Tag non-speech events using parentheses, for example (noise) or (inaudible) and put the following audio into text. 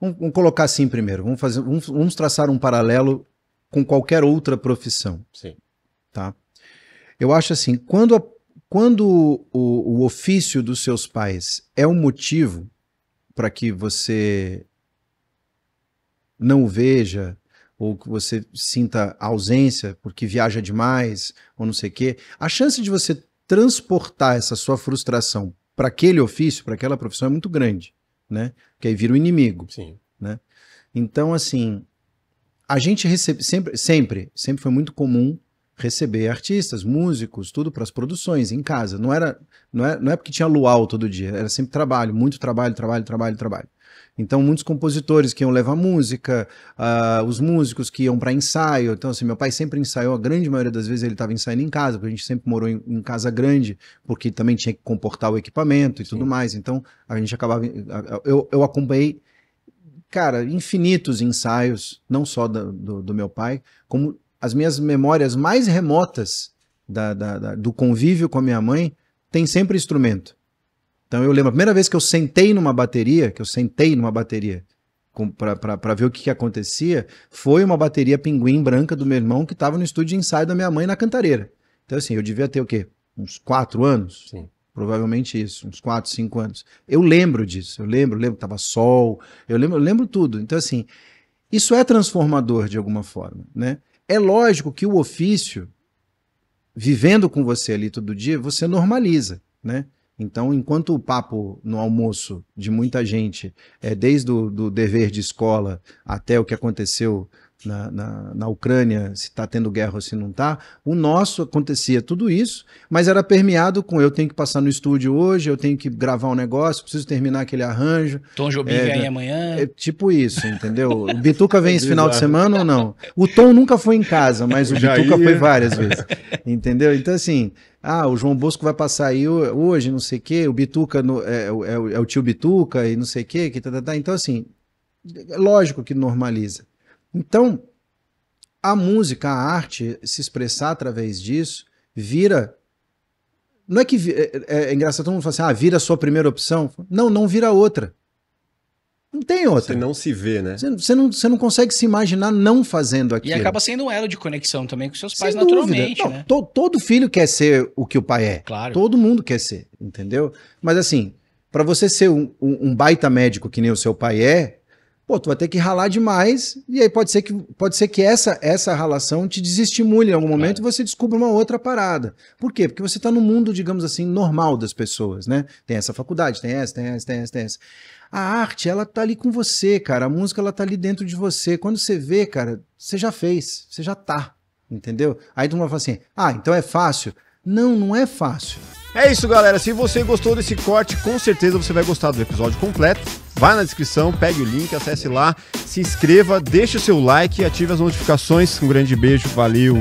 Vamos, vamos colocar assim primeiro, vamos, fazer, vamos, vamos, traçar um paralelo com qualquer outra profissão. Sim. Tá? Eu acho assim, quando, a, quando o, o ofício dos seus pais é um motivo para que você não o veja, ou que você sinta ausência porque viaja demais, ou não sei o quê, a chance de você transportar essa sua frustração para aquele ofício, para aquela profissão é muito grande né? Porque aí vira o inimigo. Sim. Né? Então, assim, a gente recebe sempre, sempre, sempre foi muito comum receber artistas, músicos, tudo para as produções em casa. Não era, não é, não é porque tinha luau todo dia, era sempre trabalho, muito trabalho, trabalho, trabalho, trabalho. Então, muitos compositores que iam levar música, uh, os músicos que iam para ensaio. Então, assim, meu pai sempre ensaiou, a grande maioria das vezes ele estava ensaiando em casa, porque a gente sempre morou em, em, casa grande, porque também tinha que comportar o equipamento e Sim. tudo mais. Então, a gente acabava. Eu, eu acompanhei, cara, infinitos ensaios, não só do, do, do meu pai, como as minhas memórias mais remotas da, da, da, do convívio com a minha mãe tem sempre instrumento. Então eu lembro a primeira vez que eu sentei numa bateria, que eu sentei numa bateria para ver o que, que, acontecia, foi uma bateria pinguim branca do meu irmão que estava no estúdio de ensaio da minha mãe na Cantareira. Então assim, eu devia ter o quê? Uns quatro anos? Sim. Provavelmente isso, uns quatro cinco anos. Eu lembro disso, eu lembro, eu lembro, tava sol, eu lembro, eu lembro tudo. Então, assim, isso é transformador de alguma forma, né? É lógico que o ofício, vivendo com você ali todo dia, você normaliza, né? Então, enquanto o papo no almoço de muita gente é desde o do dever de escola até o que aconteceu na, na, na Ucrânia, se está tendo guerra ou se não está. O nosso acontecia tudo isso, mas era permeado com eu tenho que passar no estúdio hoje, eu tenho que gravar um negócio, preciso terminar aquele arranjo. Tom Jobim é, vem é amanhã. É, tipo isso, entendeu? O (laughs) Bituca vem é esse final de semana ou não? O Tom nunca foi em casa, mas o Bituca foi várias vezes, entendeu? Então, assim, ah, o João Bosco vai passar aí hoje, não sei o quê, o Bituca no, é, é, é, é, o tio Bituca e não sei o quê, que tá, tá, tá. Então, assim, lógico que normaliza. Então, a música, a arte, se expressar através disso, vira. Não é que. É, é, é engraçado, todo mundo falar: assim, ah, vira a sua primeira opção. Não, não vira outra. Não tem outra. Você não se vê, né? Você, você, não, você não consegue se imaginar não fazendo aquilo. E acaba sendo um elo de conexão também com seus pais, Sem naturalmente. Não, né? to, todo filho quer ser o que o pai é. Claro. Todo mundo quer ser, entendeu? Mas assim, para você ser um, um, um baita médico que nem o seu pai é, pô, tu vai ter que ralar demais, e aí pode ser que, pode ser que essa, essa ralação te desestimule em algum momento e é. você descubra uma outra parada. Por quê? Porque você está no mundo, digamos assim, normal das pessoas, né? Tem essa faculdade, tem essa, tem essa, tem essa, tem essa. A arte, ela tá ali com você, cara. A música, ela tá ali dentro de você. Quando você vê, cara, você já fez, você já tá, entendeu? Aí tu não vai falar assim, ah, então é fácil. Não, não é fácil. É isso, galera. Se você gostou desse corte, com certeza você vai gostar do episódio completo. Vai na descrição, pegue o link, acesse lá, se inscreva, deixe o seu like e ative as notificações. Um grande beijo, valeu!